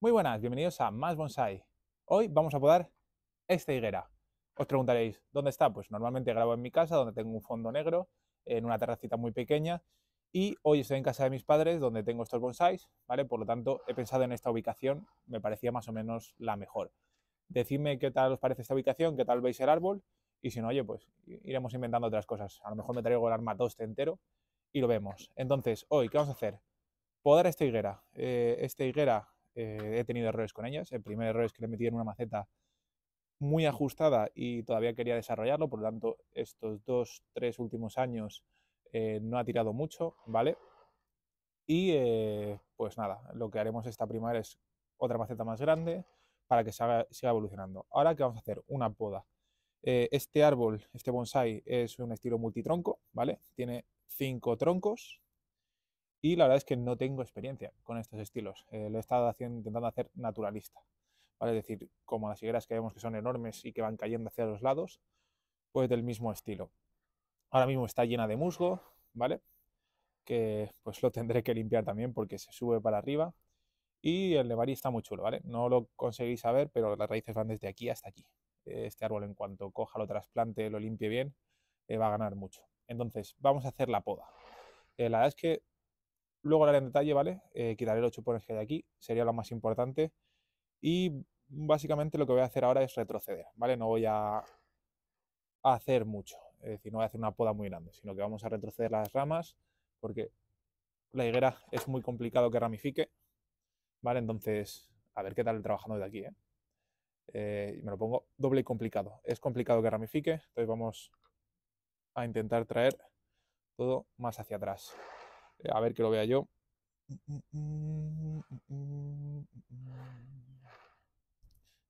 Muy buenas, bienvenidos a Más Bonsai. Hoy vamos a podar esta higuera. Os preguntaréis, ¿dónde está? Pues normalmente grabo en mi casa, donde tengo un fondo negro, en una terracita muy pequeña, y hoy estoy en casa de mis padres, donde tengo estos bonsáis. ¿vale? Por lo tanto, he pensado en esta ubicación, me parecía más o menos la mejor. Decidme qué tal os parece esta ubicación, qué tal veis el árbol, y si no, oye, pues iremos inventando otras cosas. A lo mejor me traigo el arma 2 entero y lo vemos. Entonces, hoy, ¿qué vamos a hacer? Podar esta higuera. Eh, esta higuera eh, he tenido errores con ellas. El primer error es que le metí en una maceta muy ajustada y todavía quería desarrollarlo, por lo tanto, estos dos, tres últimos años eh, no ha tirado mucho, ¿vale? Y pues nada, lo que haremos esta primavera es otra maceta más grande para que siga evolucionando. Ahora ¿qué vamos a hacer una poda eh, este árbol, este bonsai, es un estilo multitronco, ¿vale? Tiene cinco troncos y la verdad es que no tengo experiencia con estos estilos. Eh, lo he estado intentando hacer naturalista, ¿vale? Es decir, como las higueras que vemos que son enormes y que van cayendo hacia los lados, pues del mismo estilo. Ahora mismo está llena de musgo, ¿vale? Que pues lo tendré que limpiar también porque se sube para arriba. Y el levarí está muy chulo, ¿vale? No lo conseguís saber, pero las raíces van desde aquí hasta aquí. Eh, este árbol en cuanto coja, lo trasplante, lo limpie bien, eh, va a ganar mucho. Entonces, vamos a hacer la poda. Eh, la verdad es que luego hablaré en detalle, ¿vale? Eh, quitaré los chupones que hay aquí, sería lo más importante. Y básicamente lo que voy a hacer ahora es retroceder, ¿vale? No voy a, hacer mucho, es decir, no voy a hacer una poda muy grande, sino que vamos a retroceder las ramas porque la higuera es muy complicado que ramifique, ¿vale? Entonces, a ver qué tal el trabajando de aquí, ¿eh? Eh, me lo pongo doble y complicado. Es complicado que ramifique, entonces vamos a intentar traer todo más hacia atrás. Eh, a ver que lo vea yo.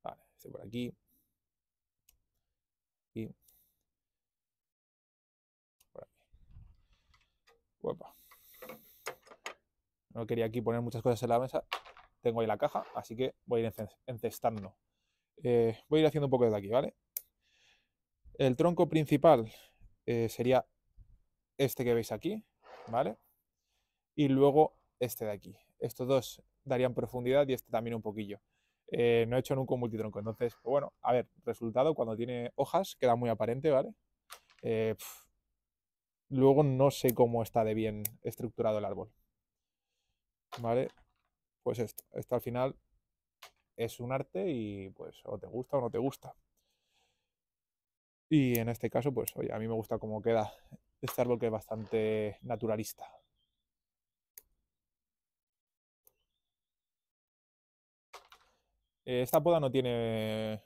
Vale, este por aquí. Y por aquí. No quería aquí poner muchas cosas en la mesa. Tengo ahí la caja, así que voy a ir encestando. Eh, voy a ir haciendo un poco desde aquí, ¿vale? El tronco principal eh, sería este que veis aquí, ¿vale? Y luego este de aquí. Estos dos darían profundidad y este también un poquillo. Eh, no he hecho nunca un multitronco, entonces, pues bueno, a ver, resultado, cuando tiene hojas queda muy aparente, ¿vale? luego no sé cómo está de bien estructurado el árbol. ¿Vale? Pues esto, esto al final es un arte y pues o te gusta o no te gusta. Y en este caso, pues oye, a mí me gusta cómo queda este árbol que es bastante naturalista. Esta poda no tiene,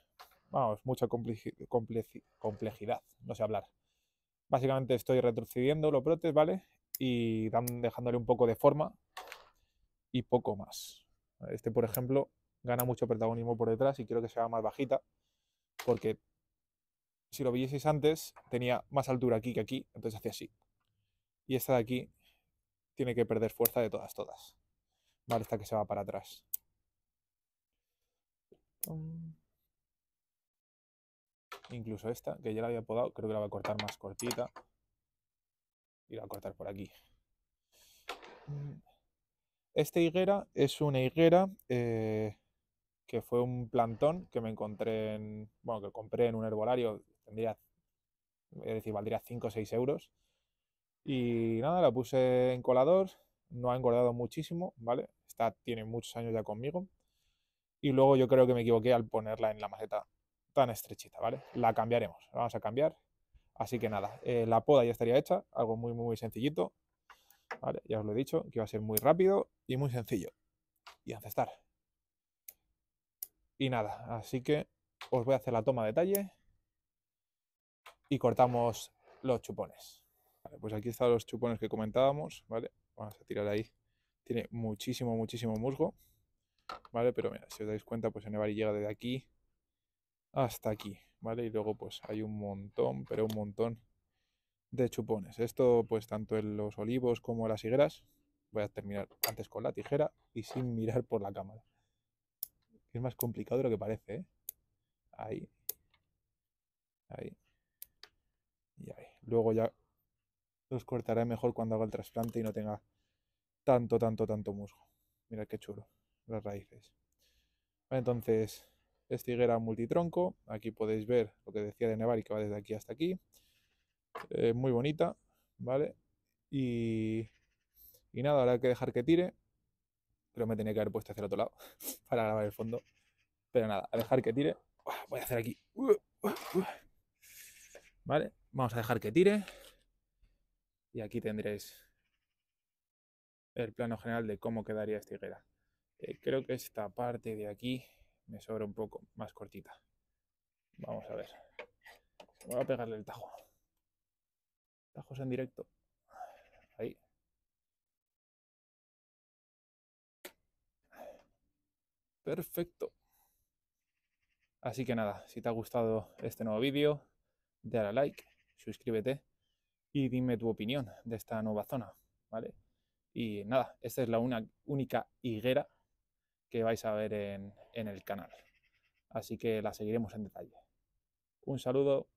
vamos, mucha complejidad, no sé hablar. Básicamente estoy retrocediendo los brotes, ¿vale? Y dejándole un poco de forma y poco más. Este, por ejemplo, gana mucho protagonismo por detrás y quiero que se sea más bajita, porque si lo vieseis antes, tenía más altura aquí que aquí, entonces hacía así. Y esta de aquí tiene que perder fuerza de todas, todas. Vale, esta que se va para atrás. Incluso esta, que ya la había podado, creo que la voy a cortar más cortita. Y la voy a cortar por aquí. Esta higuera es una higuera eh, que fue un plantón que me encontré en, bueno, que compré en un herbolario, tendría, es decir, valdría 5 o 6 euros. Y nada, la puse en colador, no ha engordado muchísimo, ¿vale? Está, tiene muchos años ya conmigo. Y luego yo creo que me equivoqué al ponerla en la maceta tan estrechita, ¿vale? La cambiaremos, la vamos a cambiar. Así que nada, eh, la poda ya estaría hecha, algo muy, muy, sencillito. ¿Vale? Ya os lo he dicho, que va a ser muy rápido y muy sencillo. Y ancestar y nada, así que os voy a hacer la toma de detalle y cortamos los chupones. pues aquí están los chupones que comentábamos, ¿vale? Vamos a tirar ahí. Tiene muchísimo, muchísimo musgo, ¿vale? Pero mira, si os dais cuenta, pues el nevari llega desde aquí hasta aquí, ¿vale? Y luego pues hay un montón, pero un montón de chupones. Esto pues tanto en los olivos como en las higueras. Voy a terminar antes con la tijera y sin mirar por la cámara. Es más complicado de lo que parece, ¿eh? Ahí. Ahí. Y ahí. Luego ya los cortaré mejor cuando haga el trasplante y no tenga tanto, tanto, tanto musgo. Mira qué chulo. Las raíces. entonces, es higuera multitronco. Aquí podéis ver lo que decía de Y que va desde aquí hasta aquí. Eh, muy bonita, ¿vale? Y, y nada, ahora hay que dejar que tire. Creo me tenía que haber puesto hacia el otro lado para grabar el fondo. Pero nada, a dejar que tire. Voy a hacer aquí. Uh, uh, uh. Vale, vamos a dejar que tire. Y aquí tendréis el plano general de cómo quedaría esta higuera. Eh, creo que esta parte de aquí me sobra un poco más cortita. Vamos a ver. Voy a pegarle el tajo. Tajos en directo. Ahí. perfecto. Así que nada, si te ha gustado este nuevo vídeo, dale a like, suscríbete y dime tu opinión de esta nueva zona, ¿vale? Y nada, esta es la única higuera que vais a ver en, en el canal. Así que la seguiremos en detalle. Un saludo.